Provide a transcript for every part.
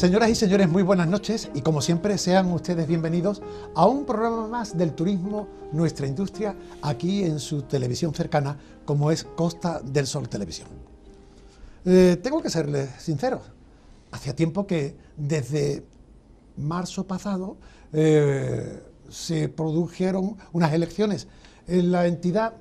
Señoras y señores, muy buenas noches y como siempre sean ustedes bienvenidos a un programa más del turismo, nuestra industria, aquí en su televisión cercana como es Costa del Sol Televisión. Eh, tengo que serles sinceros, hacía tiempo que desde marzo pasado eh, se produjeron unas elecciones en la entidad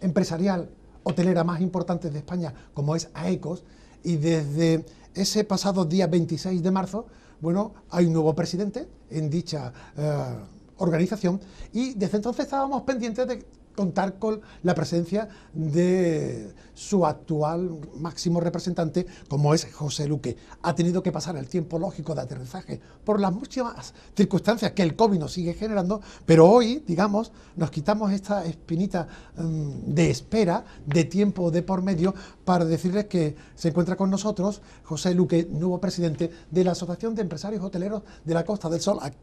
empresarial hotelera más importante de España como es AECOS y desde ese pasado día 26 de marzo, bueno, hay un nuevo presidente en dicha eh, organización y desde entonces estábamos pendientes de contar con la presencia de su actual máximo representante, como es José Luque. Ha tenido que pasar el tiempo lógico de aterrizaje por las muchas circunstancias que el COVID nos sigue generando, pero hoy, digamos, nos quitamos esta espinita mm, de espera, de tiempo de por medio, para decirles que se encuentra con nosotros José Luque, nuevo presidente de la Asociación de Empresarios Hoteleros de la Costa del Sol, al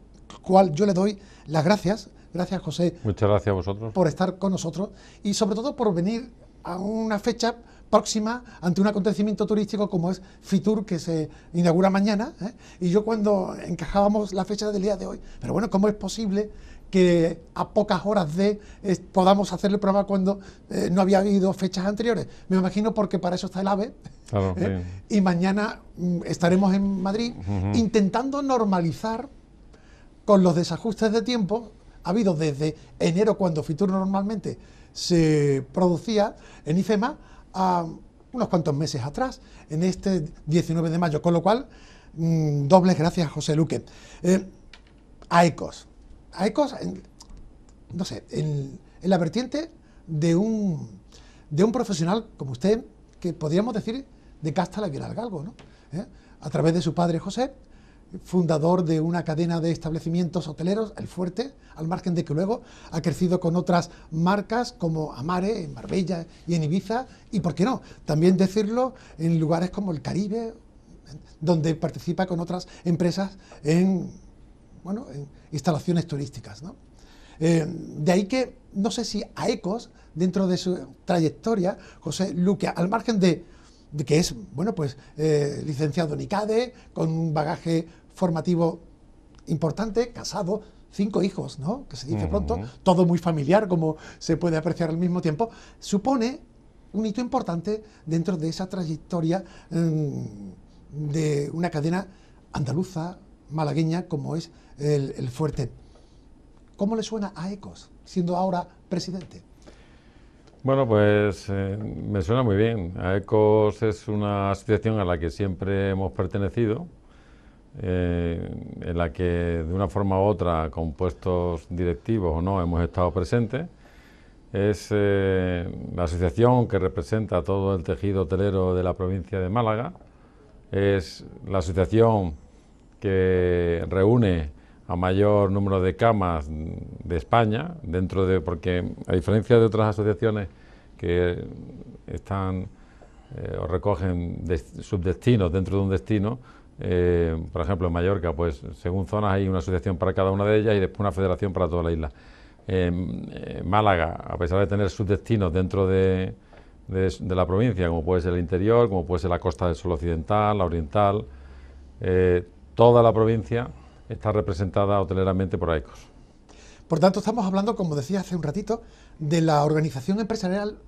cual yo le doy las gracias Gracias, José. Muchas gracias a vosotros. Por estar con nosotros y sobre todo por venir a una fecha próxima ante un acontecimiento turístico como es Fitur, que se inaugura mañana. ¿eh? Y yo cuando encajábamos la fecha del día de hoy, pero bueno, ¿cómo es posible que a pocas horas de eh, podamos hacer el programa cuando eh, no había habido fechas anteriores? Me imagino porque para eso está el AVE. Y mañana mm, estaremos en Madrid intentando normalizar con los desajustes de tiempo ha habido desde enero, cuando Fitur normalmente se producía en IFEMA, a unos cuantos meses atrás, en este 19 de mayo, con lo cual, mm, dobles gracias José Luque. Eh, a ECOS. A ECOS, no sé, en, la vertiente de un, profesional como usted, que podríamos decir de casta la viralga algo, ¿no? ¿Eh? A través de su padre José, fundador de una cadena de establecimientos hoteleros, El Fuerte, al margen de que luego ha crecido con otras marcas como Amare, en Marbella y en Ibiza, y por qué no, también decirlo en lugares como el Caribe, donde participa con otras empresas en, bueno, en instalaciones turísticas. Eh, de ahí que, no sé si a Ecos, dentro de su trayectoria, José Luque, al margen de, que es, bueno, pues eh, licenciado en ICADE, con un bagaje formativo importante, casado, cinco hijos, ¿no? Que se dice pronto, todo muy familiar, como se puede apreciar al mismo tiempo, supone un hito importante dentro de esa trayectoria em, de una cadena andaluza, malagueña, como es el, Fuerte. ¿Cómo le suena a Ecos, siendo ahora presidente? Bueno, pues eh, me suena muy bien. A Ecos es una asociación a la que siempre hemos pertenecido, eh, en la que de una forma u otra, con puestos directivos o no, hemos estado presentes. Es eh, la asociación que representa todo el tejido hotelero de la provincia de Málaga. Es la asociación que reúne a mayor número de camas de España, dentro de, porque a diferencia de otras asociaciones que están eh, o recogen subdestinos dentro de un destino, eh, por ejemplo, en Mallorca, pues según zonas hay una asociación para cada una de ellas y después una federación para toda la isla. Málaga, a pesar de tener sus destinos dentro de, la provincia, como puede ser el interior, como puede ser la costa del sur occidental, la oriental, eh, toda la provincia está representada hoteleramente por AECOS. Por tanto, estamos hablando, como decía hace un ratito, de la organización empresarial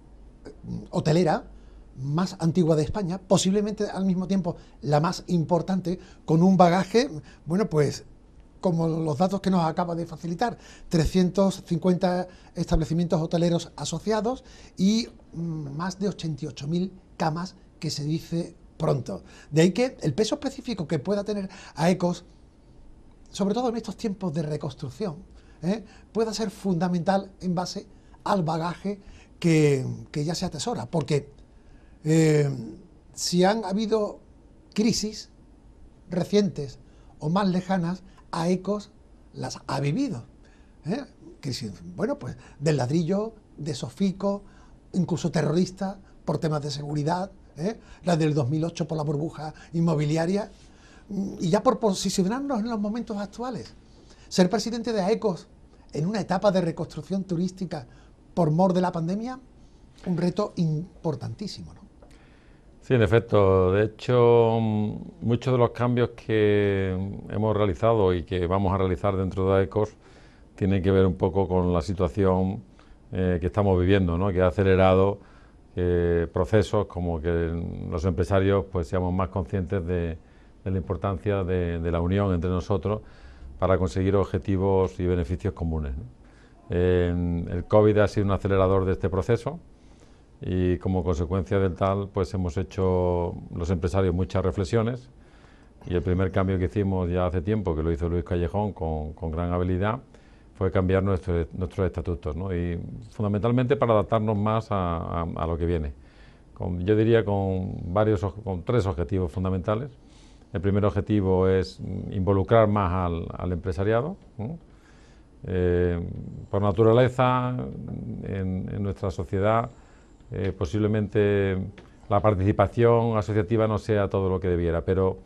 eh, hotelera más antigua de España, posiblemente al mismo tiempo la más importante, con un bagaje, bueno, pues como los datos que nos acaba de facilitar, 350 establecimientos hoteleros asociados y mm, más de 88.000 camas que se dice pronto. De ahí que el peso específico que pueda tener a Ecos... sobre todo en estos tiempos de reconstrucción, ¿eh? pueda ser fundamental en base al bagaje que, que ya se atesora, porque eh, si han habido crisis recientes o más lejanas, AECOS las ha vivido. ¿eh? Crisis, bueno, pues del ladrillo, de Sofico, incluso terrorista por temas de seguridad, ¿eh? la del 2008 por la burbuja inmobiliaria, y ya por posicionarnos en los momentos actuales. Ser presidente de AECOS en una etapa de reconstrucción turística por mor de la pandemia, un reto importantísimo. ¿no? Sí, en efecto. De hecho, mm, muchos de los cambios que hemos realizado y que vamos a realizar dentro de AECOS tienen que ver un poco con la situación eh, que estamos viviendo, ¿no? que ha acelerado eh, procesos como que los empresarios pues seamos más conscientes de, la importancia de, la unión entre nosotros para conseguir objetivos y beneficios comunes. el COVID ha sido un acelerador de este proceso, y como consecuencia del tal, pues hemos hecho los empresarios muchas reflexiones y el primer cambio que hicimos ya hace tiempo, que lo hizo Luis Callejón con, gran habilidad, fue cambiar nuestros estatutos ¿no? y fundamentalmente para adaptarnos más a, lo que viene. yo diría con, varios, con tres objetivos fundamentales. El primer objetivo es involucrar más al, empresariado. Eh, por naturaleza, en nuestra sociedad, eh, posiblemente la participación asociativa no sea todo lo que debiera, pero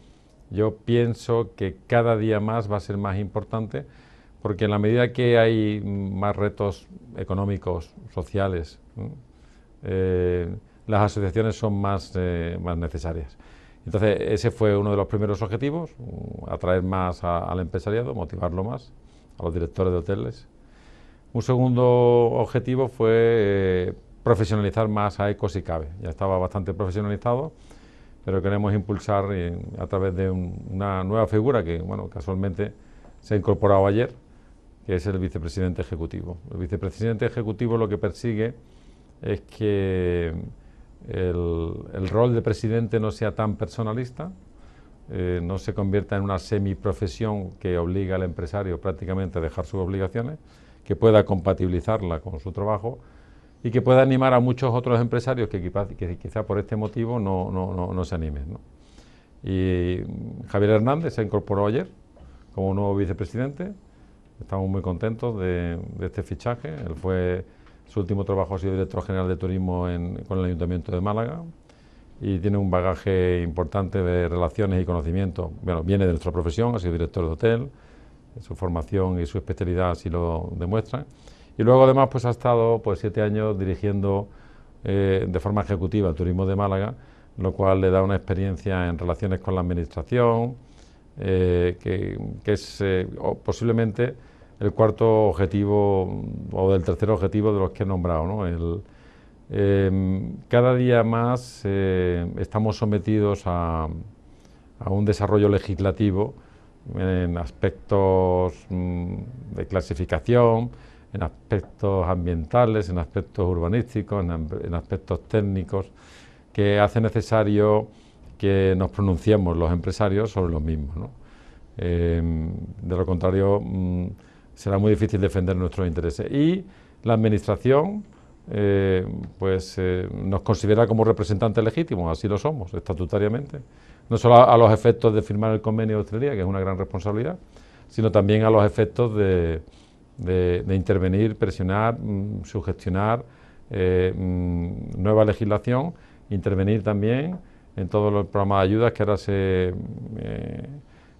yo pienso que cada día más va a ser más importante porque en la medida que hay más retos económicos, sociales, eh, las asociaciones son más, eh, más necesarias. Entonces, ese fue uno de los primeros objetivos, atraer más al empresariado, motivarlo más, a los directores de hoteles. Un segundo objetivo fue profesionalizar más a ECO si cabe. Ya estaba bastante profesionalizado, pero queremos impulsar eh, a través de una nueva figura que, bueno, casualmente se ha incorporado ayer, que es el vicepresidente ejecutivo. El vicepresidente ejecutivo lo que persigue es que el, rol de presidente no sea tan personalista, eh, no se convierta en una semiprofesión que obliga al empresario prácticamente a dejar sus obligaciones, que pueda compatibilizarla con su trabajo y que pueda animar a muchos otros empresarios que, que quizá por este motivo no, no, no, se animen. Y Javier Hernández se incorporó ayer como nuevo vicepresidente. Estamos muy contentos de, este fichaje. Él fue, su último trabajo ha sido director general de turismo en, con el Ayuntamiento de Málaga y tiene un bagaje importante de relaciones y conocimientos... Bueno, viene de nuestra profesión, ha sido director de hotel, su formación y su especialidad así lo demuestran. Y luego además pues ha estado pues siete años dirigiendo eh, de forma ejecutiva el Turismo de Málaga, lo cual le da una experiencia en relaciones con la administración, eh, que, es eh, posiblemente el cuarto objetivo o del tercer objetivo de los que he nombrado. Em, cada día más estamos sometidos a, a un desarrollo legislativo en aspectos mm, de clasificación, en aspectos ambientales, en aspectos urbanísticos, en, aspectos técnicos, que hace necesario que nos pronunciemos los empresarios sobre los mismos. Em, de lo contrario, mm, será muy difícil defender nuestros intereses. Y la Administración eh, pues, eh, nos considera como representantes legítimos, así lo somos, estatutariamente. No solo a, los efectos de firmar el convenio de hostelería, que es una gran responsabilidad, sino también a los efectos de, de, intervenir, presionar, mm, sugestionar eh, mm, nueva legislación, intervenir también en todos los programas de ayudas que ahora se... Mm, eh,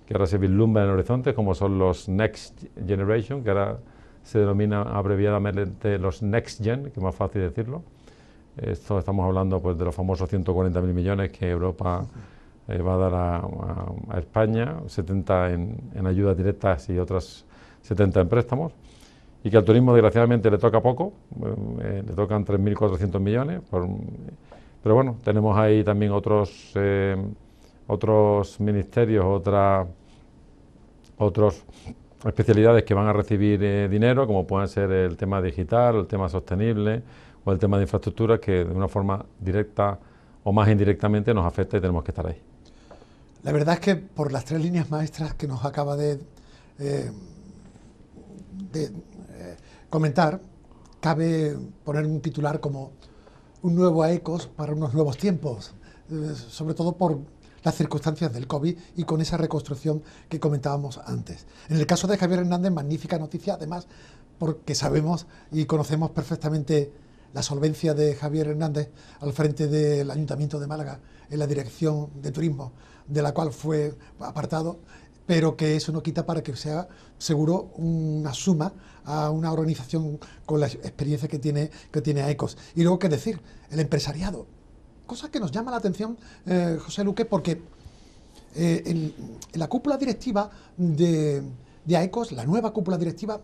que ahora se en el horizonte, como son los Next Generation, que ahora se denomina abreviadamente los Next Gen, que es más fácil decirlo. Esto estamos hablando pues, de los famosos 140.000 millones que Europa eh, va a dar a, España, 70 en, en ayudas directas y otras 70 en préstamos y que al turismo desgraciadamente le toca poco, eh, le tocan 3.400 millones, pero bueno, tenemos ahí también otros, eh, otros ministerios, otras otros especialidades que van a recibir eh, dinero, como pueden ser el tema digital, el tema sostenible o el tema de infraestructuras, que de una forma directa o más indirectamente nos afecta y tenemos que estar ahí. La verdad es que por las tres líneas maestras que nos acaba de, de comentar, cabe poner un titular como un nuevo ecos para unos nuevos tiempos, eh, sobre todo por las circunstancias del COVID y con esa reconstrucción que comentábamos antes. En el caso de Javier Hernández, magnífica noticia, además, porque sabemos y conocemos perfectamente la solvencia de Javier Hernández al frente del Ayuntamiento de Málaga en la dirección de turismo, de la cual fue apartado, pero que eso no quita para que sea seguro una suma a una organización con la experiencia que tiene, que tiene AECOS. Y luego, ¿qué decir? El empresariado. Cosa que nos llama la atención, eh, José Luque, porque en, eh, la cúpula directiva de, de, AECOS, la nueva cúpula directiva,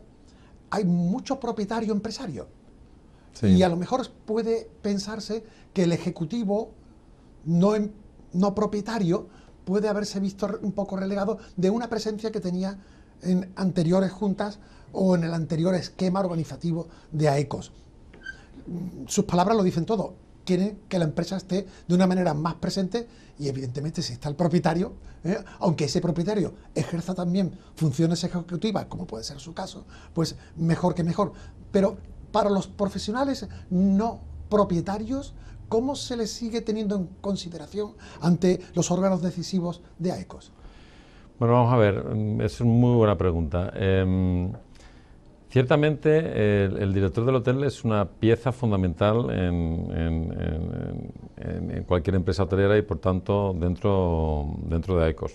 hay mucho propietario empresario. Y a lo mejor puede pensarse que el ejecutivo no, em, no propietario puede haberse visto un poco relegado de una presencia que tenía en anteriores juntas o en el anterior esquema organizativo de AECOS. Sus palabras lo dicen todo. Quieren que la empresa esté de una manera más presente y evidentemente si está el propietario, ¿eh? aunque ese propietario ejerza también funciones ejecutivas, como puede ser su caso, pues mejor que mejor. Pero para los profesionales no propietarios, ¿cómo se les sigue teniendo en consideración ante los órganos decisivos de AECOS? Bueno, vamos a ver, mm, es una muy buena pregunta. Em, ciertamente el, director del hotel es una pieza fundamental en, cualquier empresa hotelera y por tanto dentro, dentro de AECOS.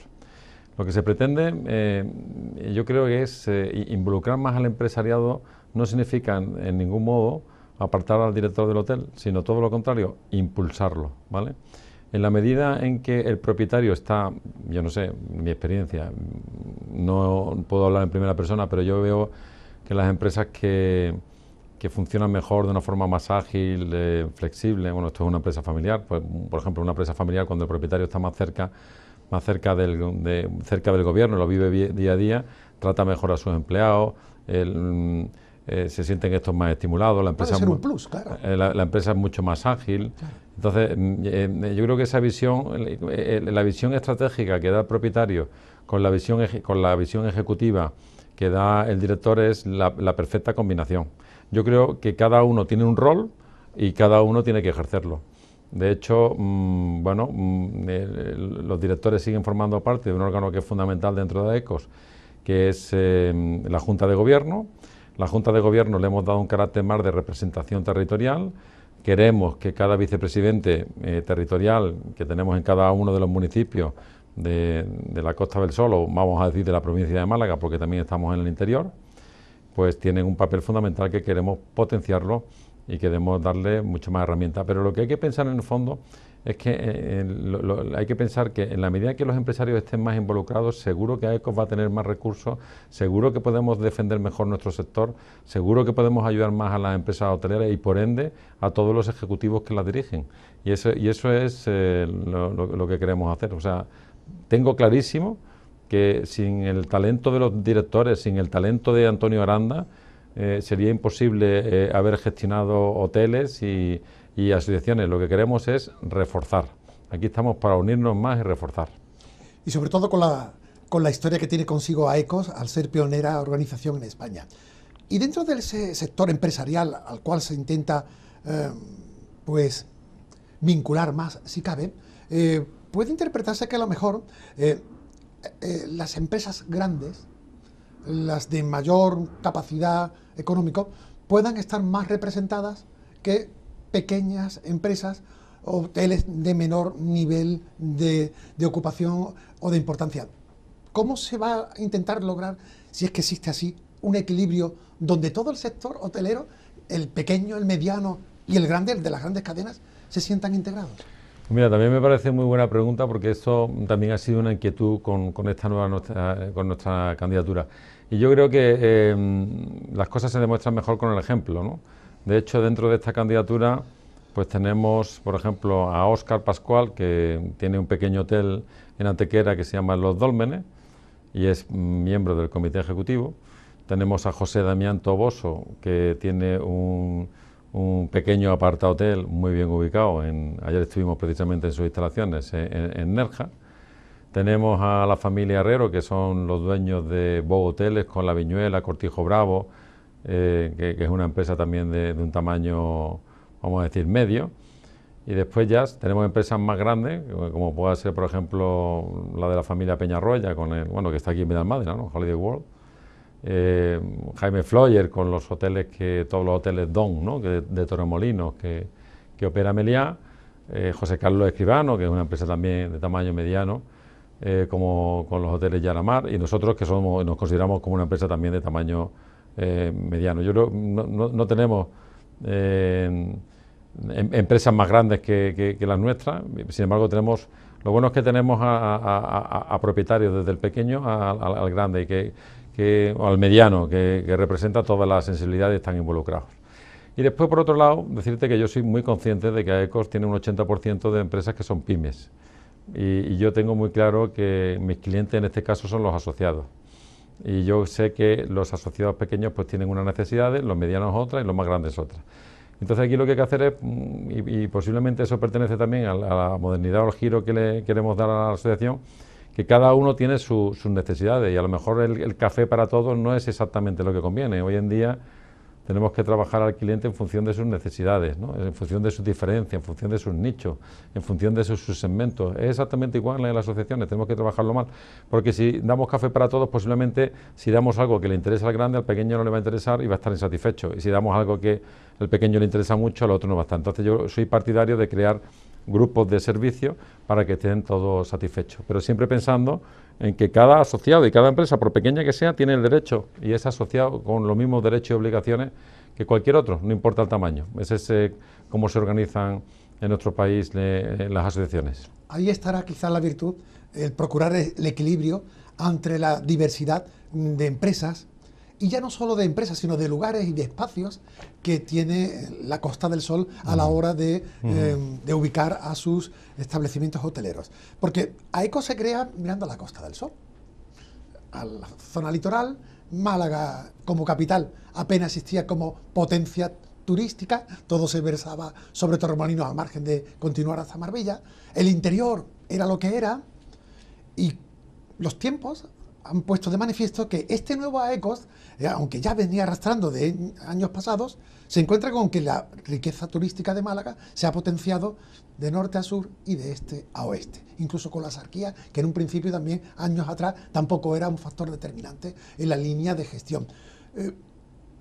Lo que se pretende, eh, yo creo que es eh, involucrar más al empresariado no significa en, ningún modo apartar al director del hotel, sino todo lo contrario, impulsarlo, ¿vale? En la medida en que el propietario está, yo no sé, mi experiencia, no puedo hablar en primera persona, pero yo veo que las empresas que, funcionan mejor de una forma más ágil, eh, flexible, bueno, esto es una empresa familiar, pues, por ejemplo, una empresa familiar cuando el propietario está más cerca, más cerca del, de, cerca del gobierno, lo vive día a día, trata mejor a sus empleados, eh, se sienten estos más estimulados. La empresa, eh, la, empresa es mucho más ágil. Entonces, mm, eh, yo creo que esa visión, la visión estratégica que da el propietario con la visión, con la visión ejecutiva que da el director es la, perfecta combinación. Yo creo que cada uno tiene un rol y cada uno tiene que ejercerlo. De hecho, mm, bueno, mm, los directores siguen formando parte de un órgano que es fundamental dentro de ECOS, que es la Junta de Gobierno, la Junta de Gobierno le hemos dado un carácter más de representación territorial. Queremos que cada vicepresidente eh, territorial que tenemos en cada uno de los municipios de, de, la Costa del Sol, o vamos a decir de la provincia de Málaga, porque también estamos en el interior, pues tienen un papel fundamental que queremos potenciarlo y que debemos darle mucho más herramientas. Pero lo que hay que pensar en el fondo es que eh, hay que pensar que en la medida que los empresarios estén más involucrados, seguro que AECOS va a tener más recursos, seguro que podemos defender mejor nuestro sector, seguro que podemos ayudar más a las empresas hoteleras y por ende a todos los ejecutivos que las dirigen. Y eso, y eso es eh, lo, lo que queremos hacer. O sea, tengo clarísimo que sin el talento de los directores, sin el talento de Antonio Aranda, eh, sería imposible eh, haber gestionado hoteles y, asociaciones. Lo que queremos es reforzar. Aquí estamos para unirnos más y reforzar. Y sobre todo con la, con la historia que tiene consigo AECOS al ser pionera organización en España. Y dentro de ese sector empresarial al cual se intenta eh, pues vincular más, si cabe, puede interpretarse que a lo mejor las empresas grandes las de mayor capacidad económica, puedan estar más representadas que pequeñas empresas o hoteles de menor nivel de, de ocupación o de importancia. ¿Cómo se va a intentar lograr, si es que existe así, un equilibrio donde todo el sector hotelero, el pequeño, el mediano y el grande, el de las grandes cadenas, se sientan integrados? Pues mira, también me parece muy buena pregunta porque eso también ha sido una inquietud con, con esta nueva nuestra, eh, con nuestra candidatura. Y yo creo que em, las cosas se demuestran mejor con el ejemplo. ¿no? De hecho, dentro de esta candidatura, pues tenemos, por ejemplo, a Óscar Pascual, que tiene un pequeño hotel en Antequera que se llama Los Dólmenes y es miembro del comité ejecutivo. Tenemos a José Damián Toboso, que tiene un un pequeño aparta hotel muy bien ubicado. ayer estuvimos precisamente en sus instalaciones eh, en, Nerja. Tenemos a la familia Herrero, que son los dueños de Bo Hoteles con La Viñuela, Cortijo Bravo, eh, que, es una empresa también de, un tamaño, vamos a decir, medio. Y después ya tenemos empresas más grandes, como puede ser, por ejemplo, la de la familia Peñarroya, con el, bueno, que está aquí en Madrid ¿no? Holiday World eh, Jaime Floyer con los hoteles que, todos los hoteles Don de, de Torremolinos que, opera Meliá, eh, José Carlos Escribano, que es una empresa también de tamaño mediano, eh, como con los hoteles Yaramar, y nosotros que somos, nos consideramos como una empresa también de tamaño mediano. Yo creo no, no, tenemos em, empresas más grandes que, las nuestras, sin embargo tenemos lo bueno es que tenemos a, propietarios desde el pequeño al, al grande y que al mediano, que, representa todas las sensibilidades están involucrados. Y después, por otro lado, decirte que yo soy muy consciente de que AECOS tiene un 80% de empresas que son pymes. Y, yo tengo muy claro que mis clientes en este caso son los asociados. Y yo sé que los asociados pequeños pues tienen unas necesidades, los medianos otras y los más grandes otras. Entonces aquí lo que hay que hacer es, mm, y, posiblemente eso pertenece también a la, a la modernidad o al giro que le queremos dar a la asociación, que cada uno tiene sus necesidades y a lo mejor el, café para todos no es exactamente lo que conviene. Hoy en día tenemos que trabajar al cliente en función de sus necesidades, ¿no? en función de sus diferencias, en función de sus nichos, en función de sus, sus segmentos. Es exactamente igual en las asociaciones, tenemos que trabajarlo mal, porque si damos café para todos, posiblemente si damos algo que le interesa al grande, al pequeño no le va a interesar y va a estar insatisfecho. Y si damos algo que al pequeño le interesa mucho, al otro no va a estar. Entonces yo soy partidario de crear grupos de servicio para que estén todos satisfechos. Pero siempre pensando en que cada asociado y cada empresa, por pequeña que sea, tiene el derecho y es asociado con los mismos derechos y obligaciones que cualquier otro, no importa el tamaño. Es ese cómo se organizan en nuestro país eh, las asociaciones. Ahí estará quizás la virtud, el procurar el equilibrio entre la diversidad de empresas, y ya no solo de empresas, sino de lugares y de espacios que tiene la Costa del Sol a la hora eh, de, ubicar a sus establecimientos hoteleros. Porque AECO se crea mirando a la Costa del Sol, a la zona litoral, Málaga como capital apenas existía como potencia turística, todo se versaba sobre Torremolinos al margen de continuar hasta Marbella, el interior era lo que era y los tiempos han puesto de manifiesto que este nuevo AECOS, eh, aunque ya venía arrastrando de años pasados, se encuentra con que la riqueza turística de Málaga se ha potenciado de norte a sur y de este a oeste, incluso con las arquías que en un principio también, años atrás, tampoco era un factor determinante en la línea de gestión. Eh,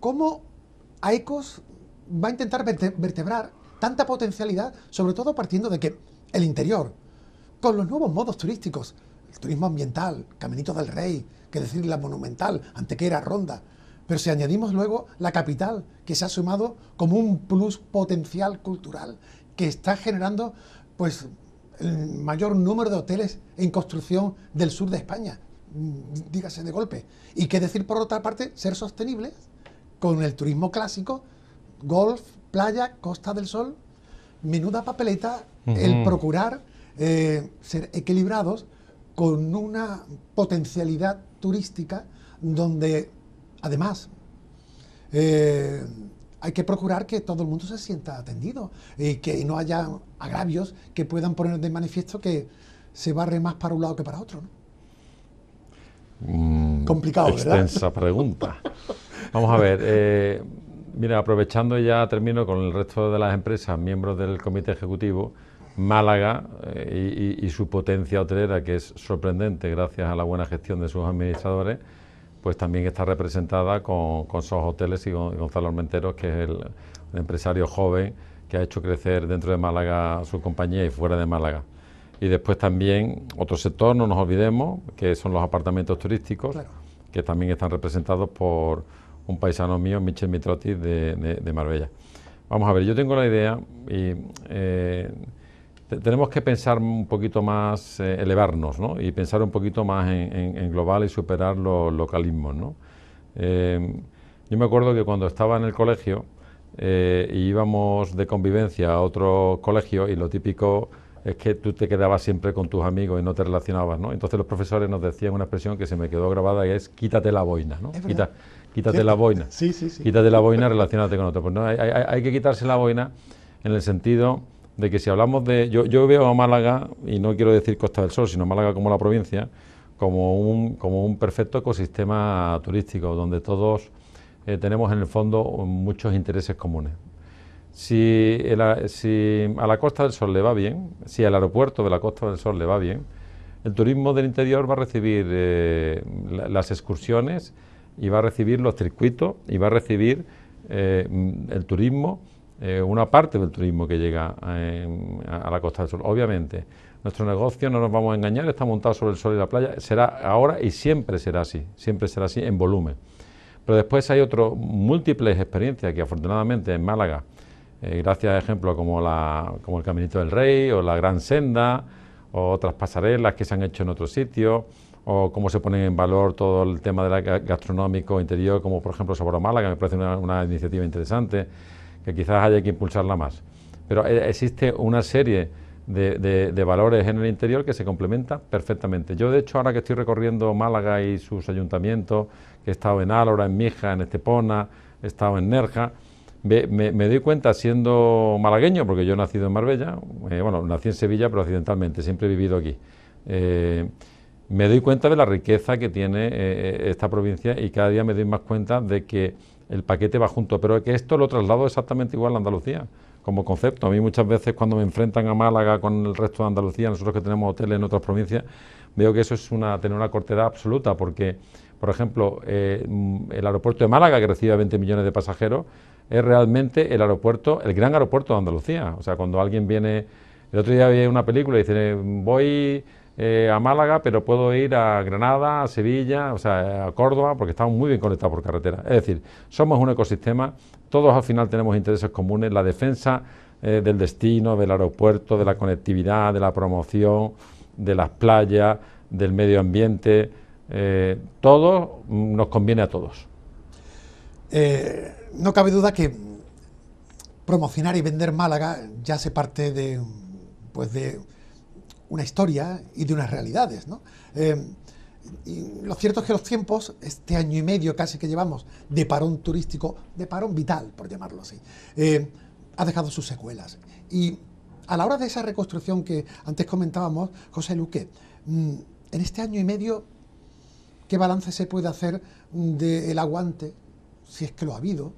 ¿Cómo AECOS va a intentar vertebrar tanta potencialidad, sobre todo partiendo de que el interior, con los nuevos modos turísticos, el turismo ambiental, Caminito del Rey, que decir la monumental, que ante era Ronda. Pero si añadimos luego la capital, que se ha sumado como un plus potencial cultural, que está generando pues el mayor número de hoteles en construcción del sur de España, mm, dígase de golpe. Y que decir por otra parte, ser sostenibles con el turismo clásico, golf, playa, costa del sol, menuda papeleta, el procurar eh, ser equilibrados con una potencialidad turística donde además eh, hay que procurar que todo el mundo se sienta atendido y que no haya agravios que puedan poner de manifiesto que se barre más para un lado que para otro. ¿no? Mm, Complicado, ¿verdad? Extensa pregunta. Vamos a ver. Eh, mira, aprovechando ya termino con el resto de las empresas, miembros del comité ejecutivo. Málaga eh, y, su potencia hotelera, que es sorprendente gracias a la buena gestión de sus administradores, pues también está representada con, con Hoteles y Gonzalo Armenteros, que es el, empresario joven que ha hecho crecer dentro de Málaga su compañía y fuera de Málaga. Y después también otro sector, no nos olvidemos, que son los apartamentos turísticos, que también están representados por un paisano mío, Michel Mitrotti, de, Marbella. Vamos a ver, yo tengo la idea y... Eh, tenemos que pensar un poquito más, eh, elevarnos, ¿no? Y pensar un poquito más en, global y superar los localismos, ¿no? Em, yo me acuerdo que cuando estaba en el colegio eh, íbamos de convivencia a otro colegio y lo típico es que tú te quedabas siempre con tus amigos y no te relacionabas, ¿no? Entonces los profesores nos decían una expresión que se me quedó grabada y es quítate la boina, ¿no? quítate la boina. Quítate la boina, relacionate con otro. Pues no, hay que quitarse la boina en el sentido de que si hablamos de... Yo, veo a Málaga, y no quiero decir Costa del Sol, sino Málaga como la provincia, como un, como un perfecto ecosistema turístico, donde todos eh, tenemos en el fondo muchos intereses comunes. Si, a la Costa del Sol le va bien, si al aeropuerto de la Costa del Sol le va bien, el turismo del interior va a recibir eh, las excursiones y va a recibir los circuitos y va a recibir eh, el turismo eh, una parte del turismo que llega eh, a, la Costa del Sol. Obviamente, nuestro negocio, no nos vamos a engañar, está montado sobre el sol y la playa, será ahora y siempre será así, siempre será así en volumen. Pero después hay otras múltiples experiencias que afortunadamente en Málaga, eh, gracias a ejemplos como, como el Caminito del Rey o la Gran Senda o otras pasarelas que se han hecho en otros sitios, o cómo se ponen en valor todo el tema de gastronómico interior, como por ejemplo Sabor a Málaga, me parece una iniciativa interesante que quizás haya que impulsarla más. Pero eh, existe una serie de, valores en el interior que se complementan perfectamente. Yo, de hecho, ahora que estoy recorriendo Málaga y sus ayuntamientos, que he estado en Álora, en Mija, en Estepona, he estado en Nerja, me, doy cuenta siendo malagueño, porque yo he nacido en Marbella, eh, bueno, nací en Sevilla, pero accidentalmente, siempre he vivido aquí. Eh, me doy cuenta de la riqueza que tiene esta provincia y cada día me doy más cuenta de que el paquete va junto, pero es que esto lo traslado exactamente igual a Andalucía, como concepto. A mí muchas veces cuando me enfrentan a Málaga con el resto de Andalucía, nosotros que tenemos hoteles en otras provincias, veo que eso es una, tener una cortedad absoluta, porque, por ejemplo, eh, el aeropuerto de Málaga, que recibe 20 millones de pasajeros, es realmente el aeropuerto, el gran aeropuerto de Andalucía. O sea, cuando alguien viene, el otro día vi una película y dice, voy eh, a Málaga, pero puedo ir a Granada, a Sevilla, o sea, a Córdoba, porque estamos muy bien conectados por carretera. Es decir, somos un ecosistema, todos al final tenemos intereses comunes, la defensa eh, del destino, del aeropuerto, de la conectividad, de la promoción, de las playas, del medio ambiente, eh, todo nos conviene a todos. no cabe duda que promocionar y vender Málaga ya se parte de, pues de una historia y de unas realidades. ¿no? Eh, y lo cierto es que los tiempos, este año y medio casi que llevamos de parón turístico, de parón vital, por llamarlo así, eh, ha dejado sus secuelas. Y a la hora de esa reconstrucción que antes comentábamos, José Luque, mm, en este año y medio, ¿qué balance se puede hacer del aguante, si es que lo ha habido,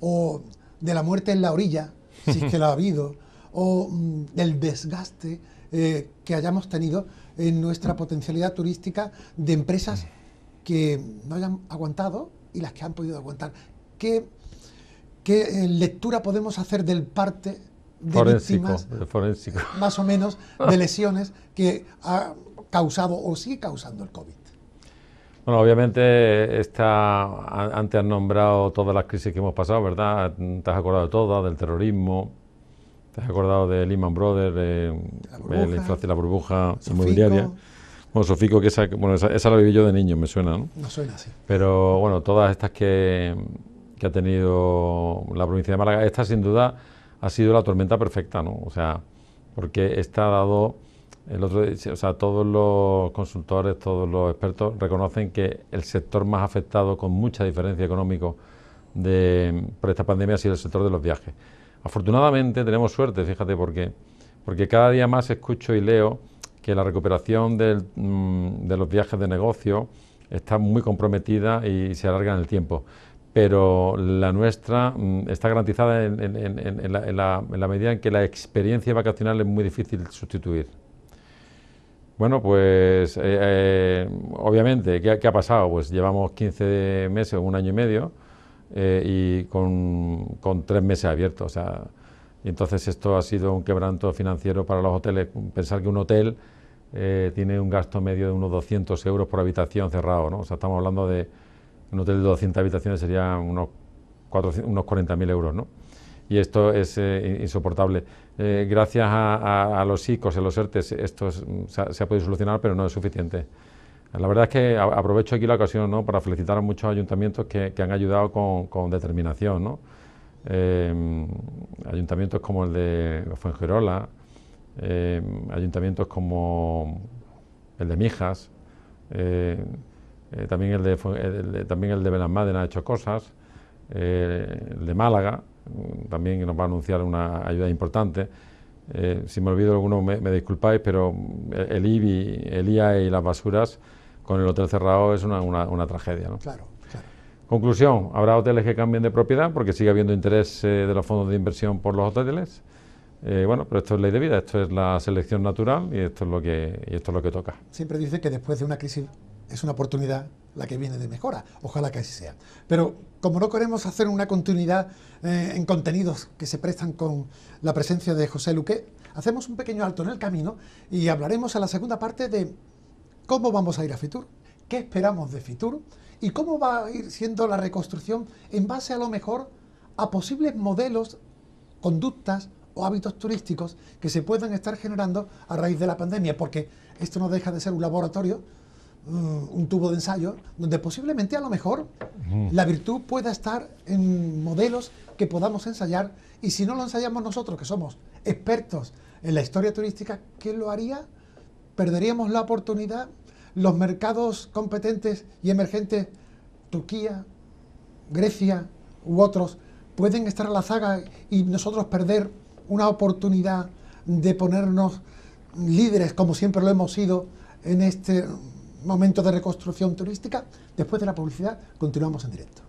o de la muerte en la orilla, si es que lo ha habido, o mm, del desgaste eh, que hayamos tenido en nuestra potencialidad turística de empresas que no hayan aguantado y las que han podido aguantar. ¿Qué, qué eh, lectura podemos hacer del parte de víctimas, más o menos, de lesiones que ha causado o sigue causando el COVID? Bueno, obviamente está, antes has nombrado todas las crisis que hemos pasado, ¿verdad? Te has acordado de todas, del terrorismo, te has acordado de Lehman Brothers, ...de la, burbuja, la, burbuja inmobiliaria. Bueno, Sofico, que esa, bueno, esa, la viví yo de niño, me suena, ¿no? No suena así. Pero bueno, todas estas que, ha tenido la provincia de Málaga, esta sin duda ha sido la tormenta perfecta, ¿no? O sea, porque está dado, el otro, o sea, todos los consultores, todos los expertos reconocen que el sector más afectado con mucha diferencia económica de, por esta pandemia ha sido el sector de los viajes. Afortunadamente tenemos suerte, fíjate por qué. Porque cada día más escucho y leo que la recuperación mm, de los viajes de negocio está muy comprometida y se alarga en el tiempo. Pero la nuestra mm, está garantizada en, la, medida en que la experiencia vacacional es muy difícil sustituir. Bueno, pues eh, eh, obviamente, ¿qué, ha pasado? Pues llevamos 15 meses, o un año y medio, eh, y con, tres meses abiertos. O sea, y entonces esto ha sido un quebranto financiero para los hoteles. Pensar que un hotel eh, tiene un gasto medio de unos 200 euros por habitación cerrado. ¿no? O sea, estamos hablando de un hotel de 200 habitaciones sería unos, 40.000 euros. ¿no? Y esto es eh, insoportable. gracias a, los ICOs, a los ERTES, esto mm, se ha podido solucionar, pero no es suficiente. La verdad es que aprovecho aquí la ocasión para felicitar a muchos ayuntamientos que, han ayudado con, determinación. Em, ayuntamientos como el de Fuengirola, em, ayuntamientos como el de Mijas, eh, eh, también el de, también el de ha hecho cosas, eh, el de Málaga mm, también nos va a anunciar una ayuda importante. si me olvido alguno me, disculpáis, pero el IBI, el IAE y las basuras con el hotel cerrado es una, tragedia. ¿no? Claro, claro. Conclusión, habrá hoteles que cambien de propiedad porque sigue habiendo interés eh, de los fondos de inversión por los hoteles. Eh, bueno, pero esto es ley de vida, esto es la selección natural y esto es lo que, esto es lo que toca. Siempre dice que después de una crisis es una oportunidad la que viene de mejora. Ojalá que así sea. Pero como no queremos hacer una continuidad eh, en contenidos que se prestan con la presencia de José Luque, hacemos un pequeño alto en el camino y hablaremos en la segunda parte de cómo vamos a ir a Fitur, qué esperamos de Fitur y cómo va a ir siendo la reconstrucción en base a lo mejor a posibles modelos, conductas o hábitos turísticos que se puedan estar generando a raíz de la pandemia, porque esto no deja de ser un laboratorio, mm, un tubo de ensayo, donde posiblemente a lo mejor la virtud pueda estar en modelos que podamos ensayar, y si no lo ensayamos nosotros, que somos expertos en la historia turística, ¿qué lo haría? Perderíamos la oportunidad los mercados competentes y emergentes, Turquía, Grecia u otros, pueden estar a la zaga y nosotros perder una oportunidad de ponernos líderes, como siempre lo hemos sido, en este momento de reconstrucción turística. Después de la publicidad, continuamos en directo.